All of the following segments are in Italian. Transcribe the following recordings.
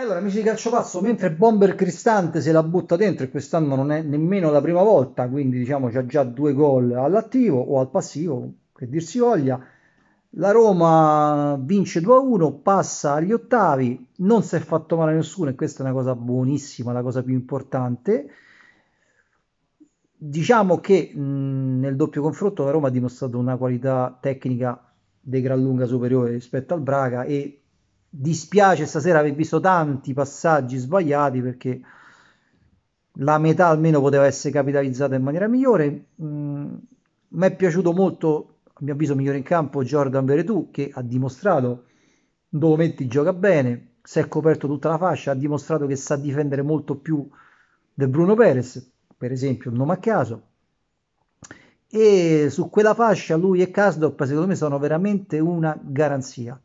allora, amici di passo, mentre Bomber Cristante se la butta dentro e quest'anno non è nemmeno la prima volta, quindi diciamo c'ha già due gol all'attivo o al passivo, che dir si voglia. La Roma vince 2-1, passa agli ottavi, non si è fatto male a nessuno e questa è una cosa buonissima, la cosa più importante. Diciamo che mh, nel doppio confronto la Roma ha dimostrato una qualità tecnica di gran lunga superiore rispetto al Braga e dispiace stasera aver visto tanti passaggi sbagliati perché la metà almeno poteva essere capitalizzata in maniera migliore. Mm, mi è piaciuto molto, a mio avviso, migliore in campo Jordan Veretù che ha dimostrato dove metti gioca bene, si è coperto tutta la fascia, ha dimostrato che sa difendere molto più del Bruno Perez, per esempio, non a caso. E su quella fascia lui e Casdorp secondo me sono veramente una garanzia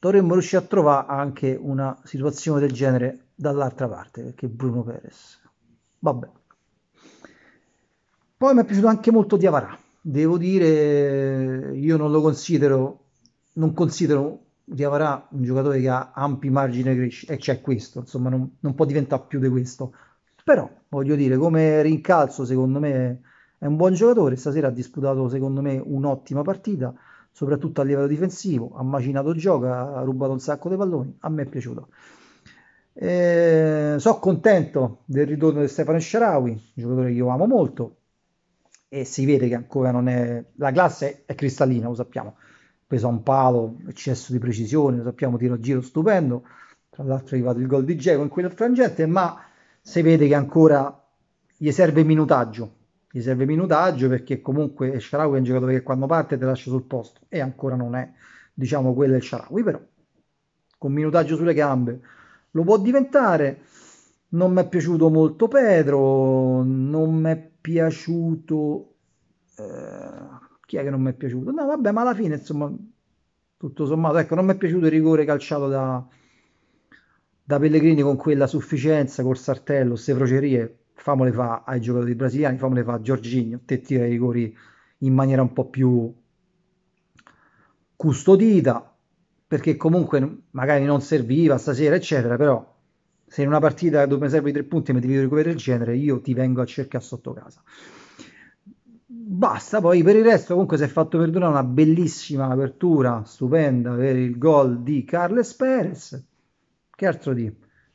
dovremmo riuscire a trovare anche una situazione del genere dall'altra parte, perché Bruno Perez. Vabbè. Poi mi è piaciuto anche molto Diavarà. Devo dire, io non lo considero, non considero Diavarà un giocatore che ha ampi margini di crescita, e c'è questo, insomma, non, non, può diventare più di questo. Però, voglio dire, come rincalzo, secondo me è un buon giocatore, stasera ha disputato, secondo me, un'ottima partita soprattutto a livello difensivo, ha macinato gioco, ha rubato un sacco di palloni, a me è piaciuto. Eh, sono contento del ritorno di Stefano Sharawi, giocatore che io amo molto, e si vede che ancora non è... La classe è cristallina, lo sappiamo, peso un palo, eccesso di precisione, lo sappiamo, tiro a giro stupendo, tra l'altro è arrivato il gol di Geco in quella frangente, ma si vede che ancora gli serve minutaggio gli serve minutaggio perché comunque Sharawi è un giocatore che quando parte te lascia sul posto e ancora non è diciamo quello è Sharawi però con minutaggio sulle gambe lo può diventare non mi è piaciuto molto Pedro non mi è piaciuto eh, chi è che non mi è piaciuto no vabbè ma alla fine insomma tutto sommato ecco non mi è piaciuto il rigore calciato da da Pellegrini con quella sufficienza col sartello, queste frocerie famole fa ai giocatori brasiliani, famole fa a Giorginio, te tira i rigori in maniera un po' più custodita, perché comunque magari non serviva stasera, eccetera, però se in una partita dove mi servono i tre punti e mi devi rigori del genere, io ti vengo a cercare sotto casa. Basta, poi per il resto comunque si è fatto perdonare una bellissima apertura, stupenda, per il gol di Carles Perez. Che altro di?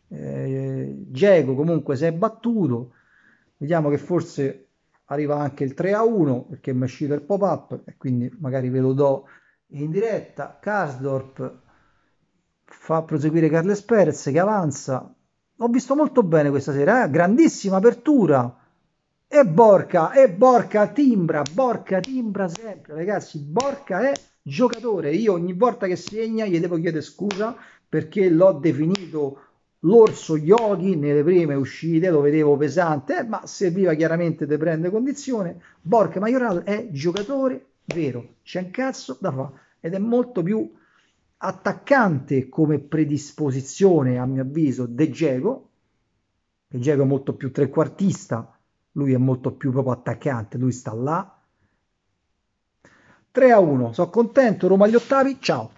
Eh, Diego comunque si è battuto, Vediamo che forse arriva anche il 3 a 1 perché mi è uscito il pop-up e quindi magari ve lo do in diretta. Karsdorp fa proseguire Carles Perez che avanza. ho visto molto bene questa sera, eh? grandissima apertura. E Borca, e Borca timbra, Borca timbra sempre, ragazzi, Borca è giocatore. Io ogni volta che segna gli devo chiedere scusa perché l'ho definito L'orso Yogi nelle prime uscite lo vedevo pesante, eh, ma serviva chiaramente di prendere condizione. Borca Majoral è giocatore vero, c'è un cazzo da fa ed è molto più attaccante come predisposizione, a mio avviso, De Gego. De Gego è molto più trequartista, lui è molto più proprio attaccante, lui sta là. 3 a 1, sono contento, Roma agli ottavi, ciao.